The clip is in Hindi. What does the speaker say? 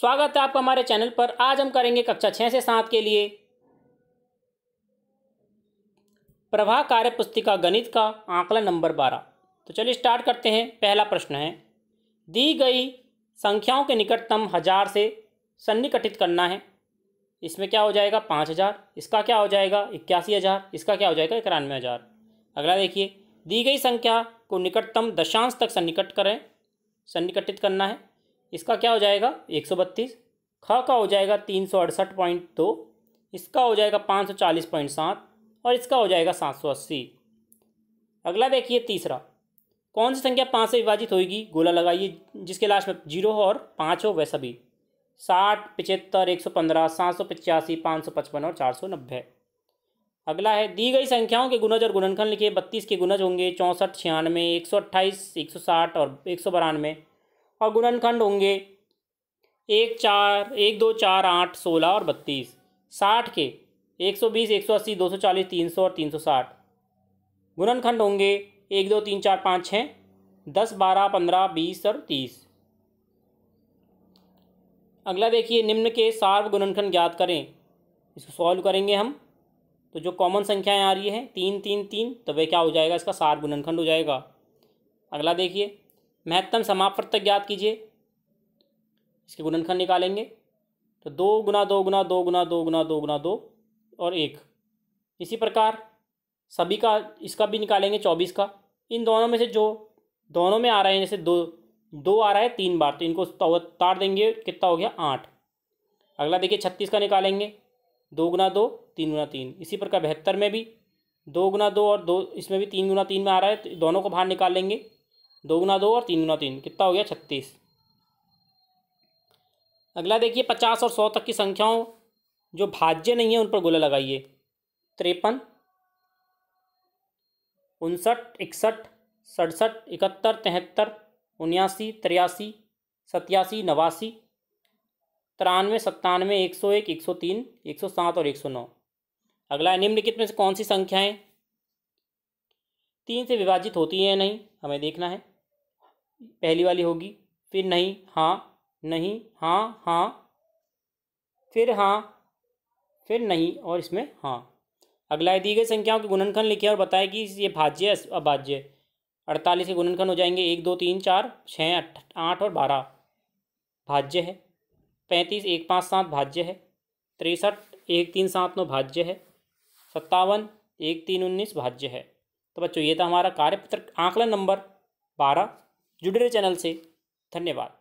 स्वागत है आपका हमारे चैनल पर आज हम करेंगे कक्षा छः से सात के लिए प्रभा कार्य पुस्तिका गणित का आंकलन नंबर बारह तो चलिए स्टार्ट करते हैं पहला प्रश्न है दी गई संख्याओं के निकटतम हजार से सन्निकटित करना है इसमें क्या हो जाएगा पाँच हज़ार इसका क्या हो जाएगा इक्यासी हज़ार इसका क्या हो जाएगा इक्यानवे हज़ार अगला देखिए दी गई संख्या को निकटतम दशांश तक सन्निकट करें सन्निकटित करना है इसका क्या हो जाएगा एक सौ बत्तीस ख का हो जाएगा तीन सौ अड़सठ पॉइंट दो इसका हो जाएगा पाँच सौ चालीस पॉइंट सात और इसका हो जाएगा सात सौ अस्सी अगला देखिए तीसरा कौन सी संख्या पाँच से विभाजित होगी गोला लगाइए जिसके लास्ट में जीरो हो और पाँच हो वैसा भी साठ पिचहत्तर एक सौ पंद्रह सात सौ पचासी पाँच सौ पचपन और चार सौ नब्बे अगला है दी गई संख्याओं के गुणज और गुणनखंड लिखिए बत्तीस के गुणज होंगे चौंसठ छियानवे एक सौ अट्ठाईस एक सौ साठ और एक सौ बानवे और गुणनखंड होंगे एक चार एक दो चार आठ सोलह और बत्तीस साठ के एक सौ बीस एक सौ अस्सी दो सौ चालीस तीन सौ और तीन सौ साठ गुणनखंड होंगे एक दो तीन चार पाँच छः दस बारह पंद्रह बीस और तीस अगला देखिए निम्न के सार्व गुणनखंड ज्ञात करें इसको सॉल्व करेंगे हम तो जो कॉमन संख्याएं आ रही हैं तीन तीन तीन तो वह क्या हो जाएगा इसका सार्व गुणनखंड हो जाएगा अगला देखिए महत्तम समापवर्तक ज्ञात कीजिए इसके गुणनखंड निकालेंगे तो दो गुना दो गुना दो गुना दो गुना दो गुना दो और एक इसी प्रकार सभी का इसका भी निकालेंगे चौबीस का इन दोनों में से जो दोनों में आ रहे हैं जैसे दो दो आ रहा है तीन बार तो इनको तो तार देंगे कितना हो गया आठ अगला देखिए छत्तीस का निकालेंगे दो गुना दो तीन गुना तीन इसी प्रकार बहत्तर में भी दो गुना दो और दो इसमें भी तीन गुना तीन में आ रहा है तो दोनों को बाहर निकाल लेंगे दो गुना दो और तीन गुना तीन कितना हो गया छत्तीस अगला देखिए पचास और सौ तक की संख्याओं जो भाज्य नहीं है उन पर गोला लगाइए तिरपन उनसठ इकसठ सड़सठ इकहत्तर तिहत्तर उन्यासी तिरासी सत्यासी नवासी तिरानवे सत्तानवे एक सौ एक एक सौ तीन एक सौ सात और एक सौ नौ अगला निम्नलिखित में से कौन सी संख्याएं तीन से विभाजित होती हैं नहीं हमें देखना है पहली वाली होगी फिर नहीं हाँ नहीं हाँ हाँ फिर हाँ फिर नहीं और इसमें हाँ अगला है दी गई संख्याओं के गुणनखंड लिखे और बताए कि ये भाज्य अभाज्य अड़तालीस के गुणनखंड हो जाएंगे एक दो तीन चार छः आठ और बारह भाज्य है पैंतीस एक पाँच सात भाज्य है तिरसठ एक तीन सात नौ भाज्य है सत्तावन एक तीन उन्नीस भाज्य है तो बच्चों ये था हमारा कार्यपत्र आंकलन नंबर बारह जुड़े रहे चैनल से धन्यवाद